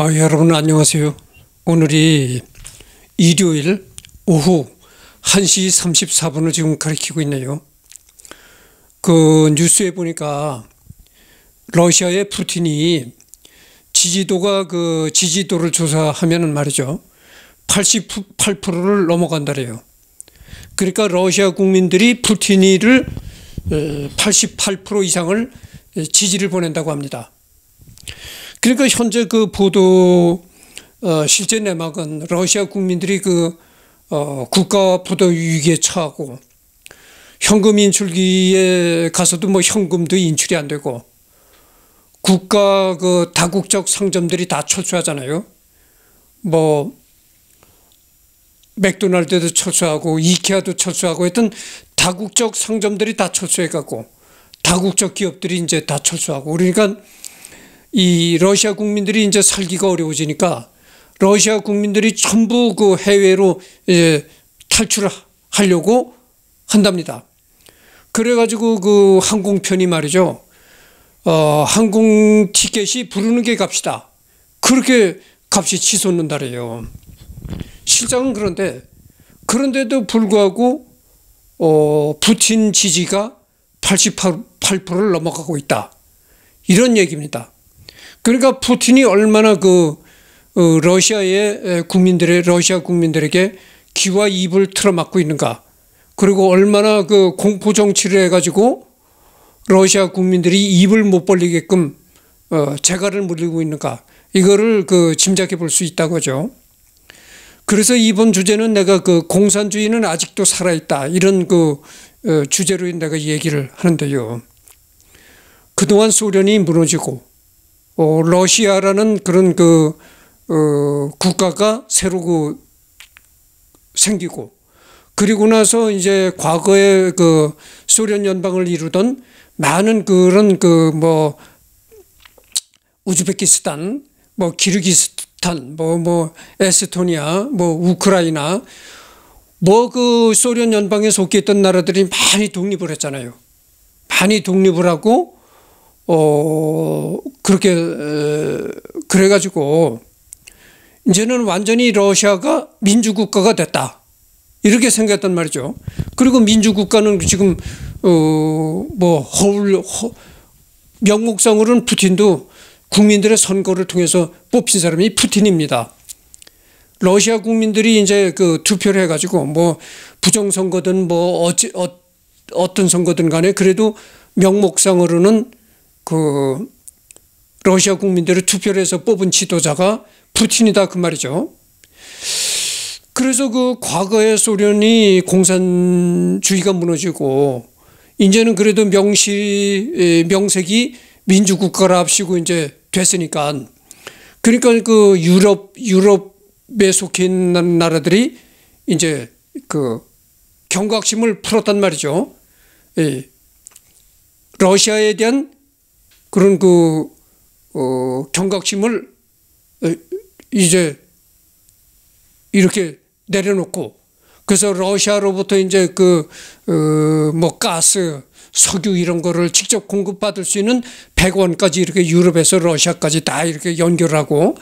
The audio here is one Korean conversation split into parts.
아, 여러분 안녕하세요. 오늘이 일요일 오후 1시 34분을 지금 가리키고 있네요. 그 뉴스에 보니까 러시아의 푸틴이 지지도가 그 지지도를 조사하면은 말이죠. 88%를 넘어간다래요. 그러니까 러시아 국민들이 푸틴이를 88% 이상을 지지를 보낸다고 합니다. 그러니까 현재 그 보도 어, 실제 내막은 러시아 국민들이 그 어, 국가 보도 위기에 처하고 현금 인출기에 가서도 뭐 현금도 인출이 안 되고 국가 그 다국적 상점들이 다 철수하잖아요. 뭐 맥도날드도 철수하고 이케아도 철수하고 했던 다국적 상점들이 다 철수해갖고 다국적 기업들이 이제 다 철수하고 그러니까 이 러시아 국민들이 이제 살기가 어려워지니까 러시아 국민들이 전부 그 해외로 예, 탈출 하려고 한답니다. 그래가지고 그 항공편이 말이죠. 어, 항공 티켓이 부르는 게갑시다 그렇게 값이 치솟는다래요. 실장은 그런데 그런데도 불구하고 어, 푸틴 지지가 88%를 넘어가고 있다. 이런 얘기입니다. 그러니까 푸틴이 얼마나 그 어, 러시아의 국민들의 러시아 국민들에게 귀와 입을 틀어막고 있는가. 그리고 얼마나 그 공포 정치를 해가지고 러시아 국민들이 입을 못 벌리게끔 어, 재갈을 물리고 있는가. 이거를 그 짐작해 볼 수 있다고죠. 하 그래서 이번 주제는 내가 그 공산주의는 아직도 살아있다. 이런 그 어, 주제로 내가 얘기를 하는데요. 그동안 소련이 무너지고 어, 러시아라는 그런 그 어, 국가가 새로 그 생기고 그리고 나서 이제 과거에 그 소련 연방을 이루던 많은 그런 그 뭐 우즈베키스탄, 뭐 기르기스탄, 뭐뭐 뭐, 에스토니아, 뭐 우크라이나 뭐 그 소련 연방에 속해있던 나라들이 많이 독립을 했잖아요. 많이 독립을 하고 어 그렇게 어, 그래가지고 이제는 완전히 러시아가 민주국가가 됐다 이렇게 생겼단 말이죠. 그리고 민주국가는 지금 어 뭐 허울 허, 명목상으로는 푸틴도 국민들의 선거를 통해서 뽑힌 사람이 푸틴입니다. 러시아 국민들이 이제 그 투표를 해가지고 뭐 부정선거든 뭐 어찌, 어, 어떤 선거든 간에 그래도 명목상으로는 그 러시아 국민들을 투표를 해서 뽑은 지도자가 푸틴이다 그 말이죠. 그래서 그 과거의 소련이 공산주의가 무너지고 이제는 그래도 명시 명색이 민주국가라 합시고 이제 됐으니까 그러니까 그 유럽 유럽에 속해 있는 나라들이 이제 그 경각심을 풀었단 말이죠. 예. 러시아에 대한 그런 그 어, 경각심을 어, 이제 이렇게 내려놓고 그래서 러시아로부터 이제 그뭐 어, 가스 석유 이런 거를 직접 공급받을 수 있는 100원까지 이렇게 유럽에서 러시아까지 다 이렇게 연결하고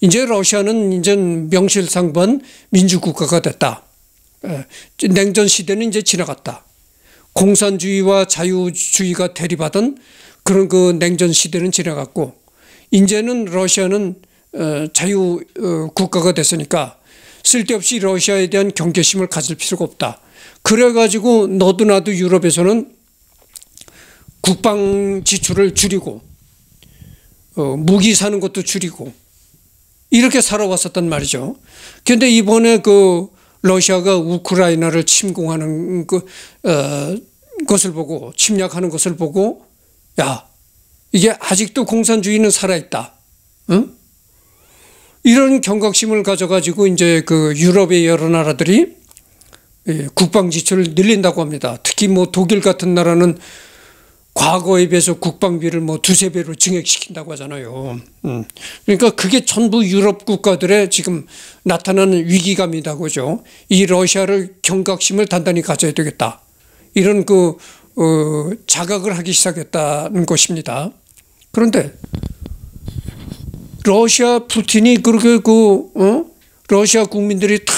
이제 러시아는 이제 명실상부한 민주국가가 됐다. 예, 냉전 시대는 이제 지나갔다. 공산주의와 자유주의가 대립하던 그런 그 냉전 시대는 지나갔고 이제는 러시아는 어, 자유 어, 국가가 됐으니까 쓸데없이 러시아에 대한 경계심을 가질 필요가 없다. 그래가지고 너도 나도 유럽에서는 국방 지출을 줄이고 어, 무기 사는 것도 줄이고 이렇게 살아왔었단 말이죠. 그런데 이번에 그 러시아가 우크라이나를 침공하는 그 어, 것을 보고 침략하는 것을 보고 야 이게 아직도 공산주의는 살아있다. 응? 이런 경각심을 가져가지고 이제 그 유럽의 여러 나라들이 예, 국방 지출을 늘린다고 합니다. 특히 뭐 독일 같은 나라는 과거에 비해서 국방비를 뭐 두세 배로 증액시킨다고 하잖아요. 음. 그러니까 그게 전부 유럽 국가들의 지금 나타나는 위기감이다 그죠. 이 러시아를 경각심을 단단히 가져야 되겠다. 이런 그 어, 자각을 하기 시작했다는 것입니다. 그런데 러시아 푸틴이 그렇게 그 어? 러시아 국민들이 다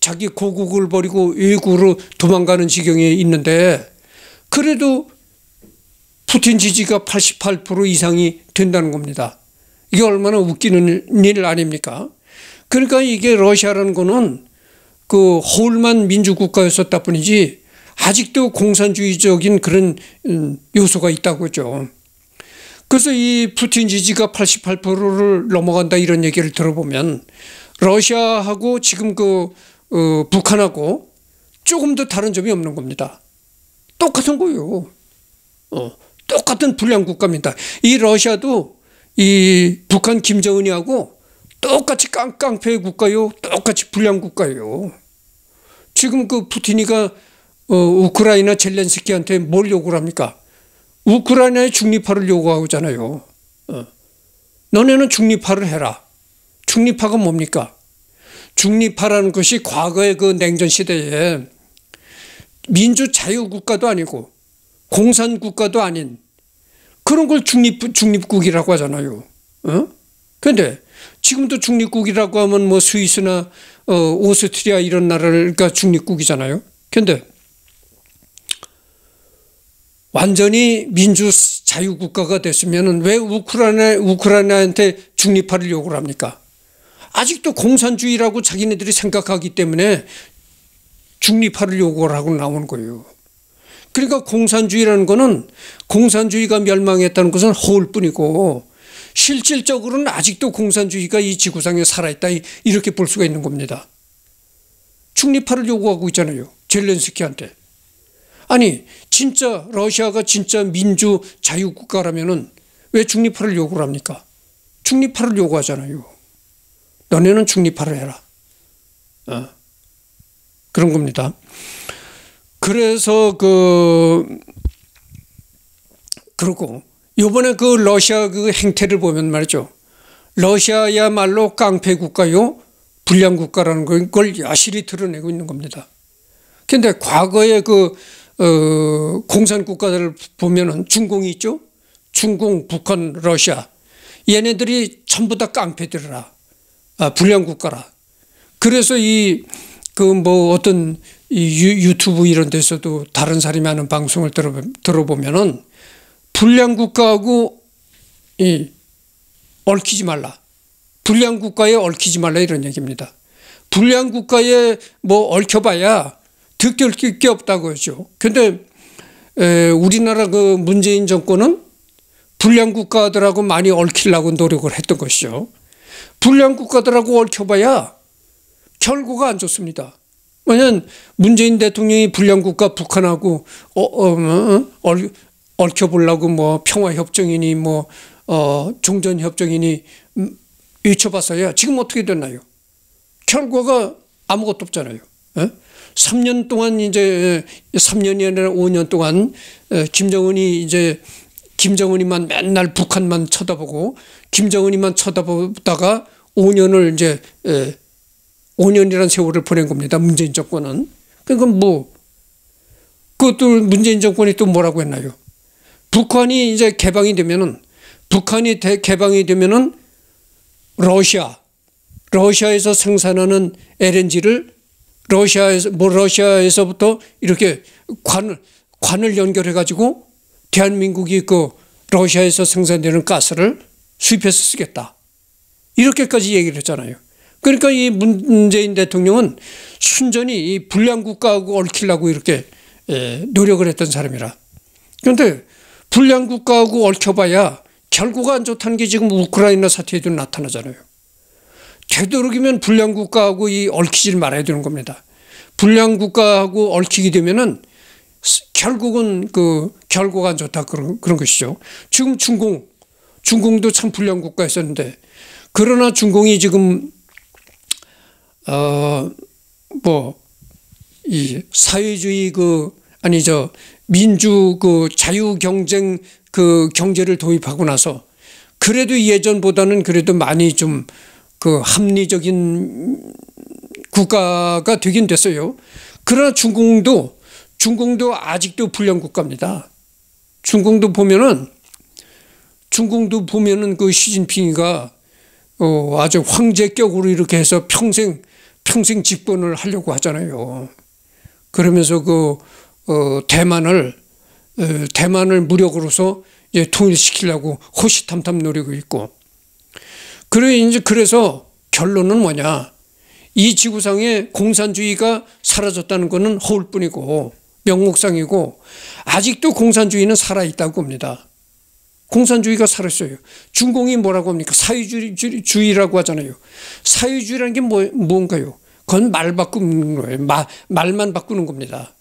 자기 고국을 버리고 외국으로 도망가는 지경에 있는데 그래도 푸틴 지지가 88% 이상이 된다는 겁니다. 이게 얼마나 웃기는 일 아닙니까? 그러니까 이게 러시아라는 거는 그 홀만 민주국가였었다 뿐이지 아직도 공산주의적인 그런 음, 요소가 있다고죠. 그래서 이 푸틴 지지가 88%를 넘어간다 이런 얘기를 들어보면 러시아하고 지금 그 어, 북한하고 조금 더 다른 점이 없는 겁니다. 똑같은 거요. 어, 똑같은 불량 국가입니다. 이 러시아도 이 북한 김정은이하고 똑같이 깡깡패 국가요. 똑같이 불량 국가요. 지금 그 푸틴이가 어, 우크라이나 젤렌스키한테 뭘 요구를 합니까? 우크라이나의 중립화를 요구하잖아요 어. 너네는 중립화를 해라. 중립화가 뭡니까? 중립화라는 것이 과거의 그 냉전 시대에 민주 자유국가도 아니고 공산국가도 아닌 그런 걸 중립, 중립국이라고 하잖아요. 어? 근데 지금도 중립국이라고 하면 뭐 스위스나 어, 오스트리아 이런 나라가 그러니까 중립국이잖아요. 근데 완전히 민주 자유국가가 됐으면 왜 우크라이나, 우크라이나한테 중립화를 요구를 합니까? 아직도 공산주의라고 자기네들이 생각하기 때문에 중립화를 요구를 하고 나오는 거예요. 그러니까 공산주의라는 거는 공산주의가 멸망했다는 것은 허울 뿐이고 실질적으로는 아직도 공산주의가 이 지구상에 살아있다 이렇게 볼 수가 있는 겁니다. 중립화를 요구하고 있잖아요. 젤렌스키한테. 아니 진짜 러시아가 진짜 민주 자유국가라면은 왜 중립화를 요구를 합니까? 중립화를 요구하잖아요. 너네는 중립화를 해라. 어. 그런 겁니다. 그래서 그 그리고 요번에 그 러시아 그 행태를 보면 말이죠. 러시아야말로 깡패 국가요. 불량 국가라는 걸 야실히 드러내고 있는 겁니다. 그데 과거에 그 어, 공산 국가들을 보면은 중공이 있죠. 중공, 북한, 러시아 얘네들이 전부 다 깡패들이라 아, 불량 국가라. 그래서 이 그 뭐 어떤 이 유, 튜브 이런 데서도 다른 사람이 하는 방송을 들어 들어보면은 불량 국가하고 이 얽히지 말라. 불량 국가에 얽히지 말라 이런 얘기입니다. 불량 국가에 뭐 얽혀봐야 득될 게 없다고 하죠 근데 에, 우리나라 그 문재인 정권은 불량 국가들하고 많이 얽히려고 노력을 했던 것이죠. 불량 국가들하고 얽혀봐야 결과가 안 좋습니다. 왜냐면 하 문재인 대통령이 불량 국가 북한하고 어, 어, 어, 어 얽혀보려고 뭐 평화협정이니 뭐 어, 종전협정이니 음, 외쳐봤어야 지금 어떻게 됐나요? 결과가 아무것도 없잖아요. 에? 3년 동안 이제 3년이 예, 아니라 5년 동안 예, 김정은이 이제 김정은이만 맨날 북한만 쳐다보고 김정은이만 쳐다보다가 5년을 이제 5년이란 예, 세월을 보낸 겁니다. 문재인 정권은. 그러뭐 그것도 문재인 정권이 또 뭐라고 했나요? 북한이 이제 개방이 되면은 북한이 대 개방이 되면은 러시아 러시아에서 생산하는 LNG를 러시아에서 뭐 러시아에서부터 이렇게 관을 관을 연결해 가지고 대한민국이 그 러시아에서 생산되는 가스를 수입해서 쓰겠다. 이렇게까지 얘기를 했잖아요. 그러니까 이 문재인 대통령은 순전히 이 불량 국가하고 얽히려고 이렇게 예, 노력을 했던 사람이라. 그런데 불량 국가하고 얽혀봐야 결과가 안 좋다는 게 지금 우크라이나 사태에도 나타나잖아요. 되도록이면 불량 국가하고 이 얽히질 말아야 되는 겁니다. 불량 국가하고 얽히게 되면은 결국은 그 결과가 안 좋다 그런 그런 것이죠. 지금 중공 중공도 참 불량 국가였었는데 그러나 중공이 지금 어 뭐 이 사회주의 그 아니 저 민주 그 자유 경쟁 그 경제를 도입하고 나서 그래도 예전보다는 그래도 많이 좀그 합리적인 국가가 되긴 됐어요. 그러나 중공도 중공도 아직도 불량 국가입니다. 중공도 보면은 중공도 보면은 그 시진핑이가 어 아주 황제격으로 이렇게 해서 평생 평생 집권을 하려고 하잖아요. 그러면서 그어 대만을 어, 대만을 무력으로서 이제 통일시키려고 호시탐탐 노리고 있고 그래 이제 그래서 결론은 뭐냐? 이 지구상에 공산주의가 사라졌다는 것은 허울뿐이고 명목상이고 아직도 공산주의는 살아 있다고 봅니다. 공산주의가 살았어요. 중공이 뭐라고 합니까? 사회주의라고 하잖아요. 사회주의라는 게 뭐, 뭔가요? 그건 말 바꾸는 거예요. 마, 말만 바꾸는 겁니다.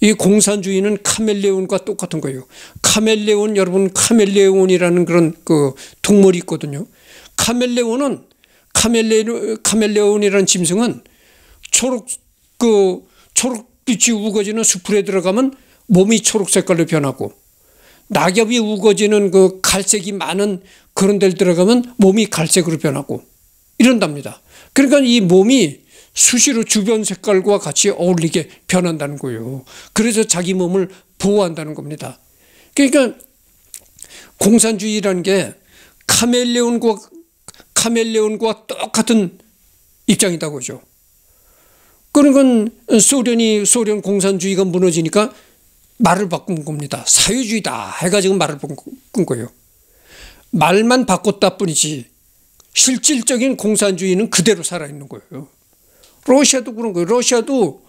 이 공산주의는 카멜레온과 똑같은 거예요. 카멜레온 여러분 카멜레온이라는 그런 그 동물이 있거든요. 카멜레온은 카멜레 카멜레온이라는 짐승은 초록 그 초록빛이 우거지는 수풀에 들어가면 몸이 초록 색깔로 변하고 낙엽이 우거지는 그 갈색이 많은 그런 데를 들어가면 몸이 갈색으로 변하고 이런답니다. 그러니까 이 몸이 수시로 주변 색깔과 같이 어울리게 변한다는 거예요. 그래서 자기 몸을 보호한다는 겁니다. 그러니까 공산주의라는 게 카멜레온과 카멜레온과 똑같은 입장이다고 죠 그런 건 소련이 소련 공산주의가 무너지니까 말을 바꾼 겁니다. 사회주의다 해가지고 말을 바꾼 거예요. 말만 바꿨다 뿐이지 실질적인 공산주의는 그대로 살아있는 거예요. 러시아도 그런 거예요. 러시아도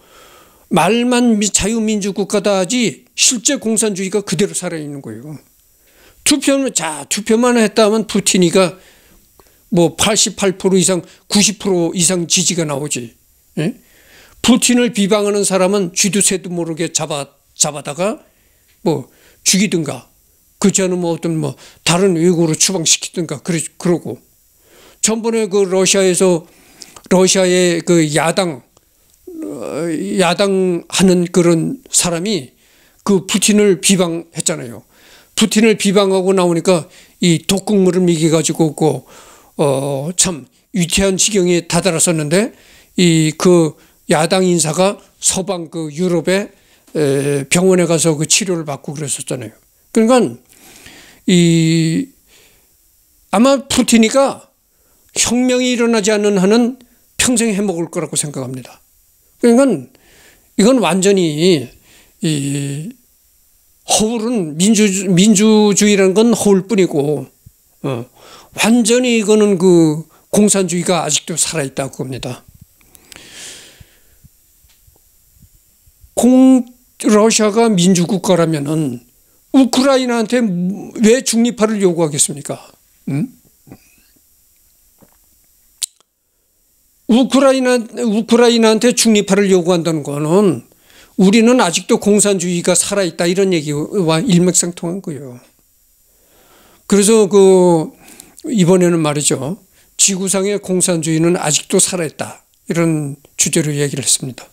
말만 자유민주 국가다 하지 실제 공산주의가 그대로 살아있는 거예요. 투표는 자 투표만 했다면 푸틴이가 뭐 88% 이상 90% 이상 지지가 나오지. 예? 푸틴을 비방하는 사람은 쥐도 새도 모르게 잡아 잡아다가 뭐 죽이든가 그렇지 않으면 뭐 어떤 뭐 다른 외국으로 추방시키든가 그러, 그러고 전번에 그 러시아에서 러시아의 그 야당 어, 야당하는 그런 사람이 그 푸틴을 비방했잖아요. 푸틴을 비방하고 나오니까 이 독극물을 미기 가지고 그어참 위태한 지경에 다다랐었는데 이 그 야당 인사가 서방 그 유럽의 병원에 가서 그 치료를 받고 그랬었잖아요. 그러니까 이 아마 푸틴이가 혁명이 일어나지 않는 한은 평생 해먹을 거라고 생각합니다. 그러니까 이건 완전히 이 허울은 민주 민주주의라는 건 허울 뿐이고 어, 완전히 이거는 그 공산주의가 아직도 살아있다고 겁니다. 공 러시아가 민주국가라면은 우크라이나한테 왜 중립화를 요구하겠습니까? 음? 우크라이나 우크라이나한테 중립화를 요구한다는 거는 우리는 아직도 공산주의가 살아있다 이런 얘기와 일맥상통한 거예요. 그래서 그 이번에는 말이죠. 지구상의 공산주의는 아직도 살아있다 이런 주제로 얘기를 했습니다.